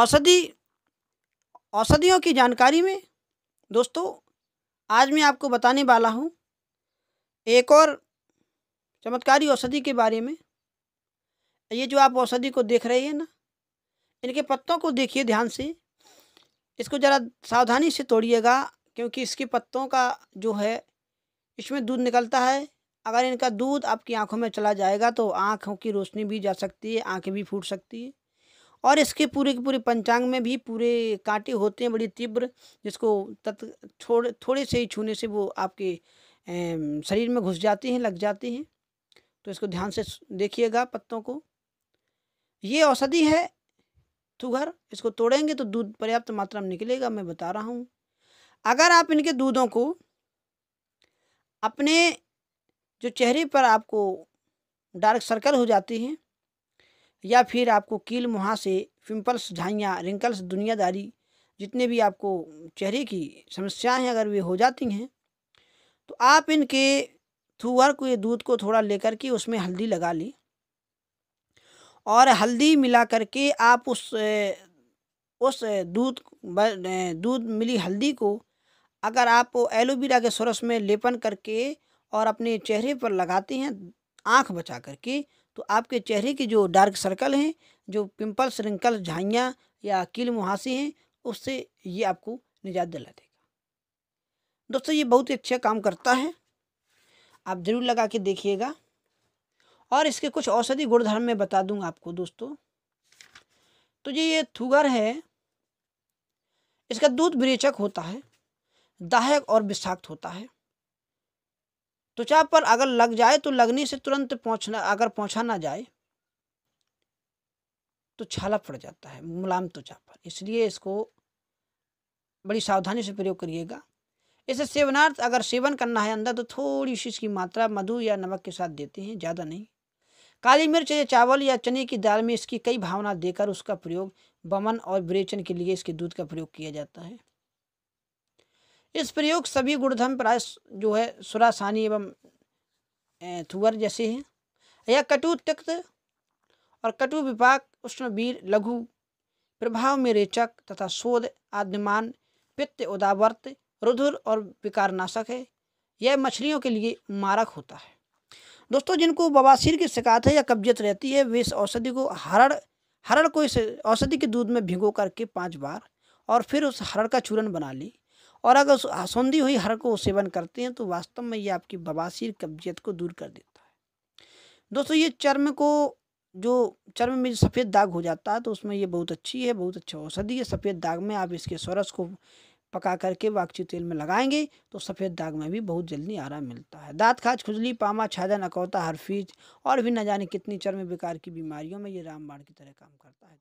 औषधि औषधियों की जानकारी में दोस्तों आज मैं आपको बताने वाला हूँ एक और चमत्कारी औषधि के बारे में ये जो आप औषधि को देख रहे हैं ना इनके पत्तों को देखिए ध्यान से इसको ज़रा सावधानी से तोड़िएगा क्योंकि इसके पत्तों का जो है इसमें दूध निकलता है अगर इनका दूध आपकी आंखों में चला जाएगा तो आंखों की रोशनी भी जा सकती है आंखें भी फूट सकती है और इसके पूरे के पूरे पंचांग में भी पूरे कांटे होते हैं बड़ी तीव्र जिसको तत् थोड़े थोड़े से ही छूने से वो आपके शरीर में घुस जाते हैं लग जाते हैं तो इसको ध्यान से देखिएगा पत्तों को ये औषधि है थुगर इसको तोड़ेंगे तो दूध पर्याप्त मात्रा में निकलेगा मैं बता रहा हूँ अगर आप इनके दूधों को अपने जो चेहरे पर आपको डार्क सर्कल हो जाती हैं या फिर आपको कील मुहासे पिम्पल्स झाइयाँ रिंकल्स दुनियादारी जितने भी आपको चेहरे की समस्याएं अगर वे हो जाती हैं तो आप इनके थूवर को ये दूध को थोड़ा लेकर के उसमें हल्दी लगा ली और हल्दी मिला करके आप उस उस दूध दूध मिली हल्दी को अगर आप एलोवेरा के सरस में लेपन करके और अपने चेहरे पर लगाते हैं आँख बचा करके तो आपके चेहरे के जो डार्क सर्कल हैं जो पिंपल्स रिंकल झाइयाँ या कील मुहासे हैं उससे ये आपको निजात दिला देगा दोस्तों ये बहुत ही अच्छा काम करता है आप ज़रूर लगा के देखिएगा और इसके कुछ औषधि गुणधर्म में बता दूंगा आपको दोस्तों तो ये ये थूगर है इसका दूध विरेचक होता है दाहक और विषाक्त होता है त्वचा तो पर अगर लग जाए तो लगने से तुरंत पहुंचना अगर पहुंचा ना जाए तो छाला पड़ जाता है मुलायम त्वचा तो पर इसलिए इसको बड़ी सावधानी से प्रयोग करिएगा इसे सेवनार्थ अगर सेवन करना है अंदर तो थोड़ी सी इसकी मात्रा मधु या नमक के साथ देते हैं ज़्यादा नहीं काली मिर्च या चावल या चने की दाल में इसकी कई भावना देकर उसका प्रयोग बमन और विरेचन के लिए इसके दूध का प्रयोग किया जाता है इस प्रयोग सभी गुणधर्म प्राय जो है सुरासानी एवं थुअर जैसे हैं यह कटु तिक्त और कटु विपाक उष्णवीर लघु प्रभाव में रेचक तथा शोध आद्यमान पित्त उदावर्त रुधुर और विकारनाशक है यह मछलियों के लिए मारक होता है दोस्तों जिनको बवासीर की शिकायत है या कब्जियत रहती है वे इस औषधि को हरड़ हरड़ को इस औषधि के दूध में भिगो करके पाँच बार और फिर उस हरड़ का चूर्ण बना ली और अगर असौंधी हुई हर को सेवन करते हैं तो वास्तव में ये आपकी बवासीर कब्जियत को दूर कर देता है दोस्तों ये चर्म को जो चर्म में सफ़ेद दाग हो जाता है तो उसमें ये बहुत अच्छी है बहुत अच्छा औषधि है सफ़ेद दाग में आप इसके सोरस को पका करके वाक्ची तेल में लगाएंगे तो सफ़ेद दाग में भी बहुत जल्दी आराम मिलता है दाँत खाज खुजली पामा छादन अकौता हरफीज और भी न जाने कितनी चर्म बेकार की बीमारियों में ये रामबाण की तरह काम करता है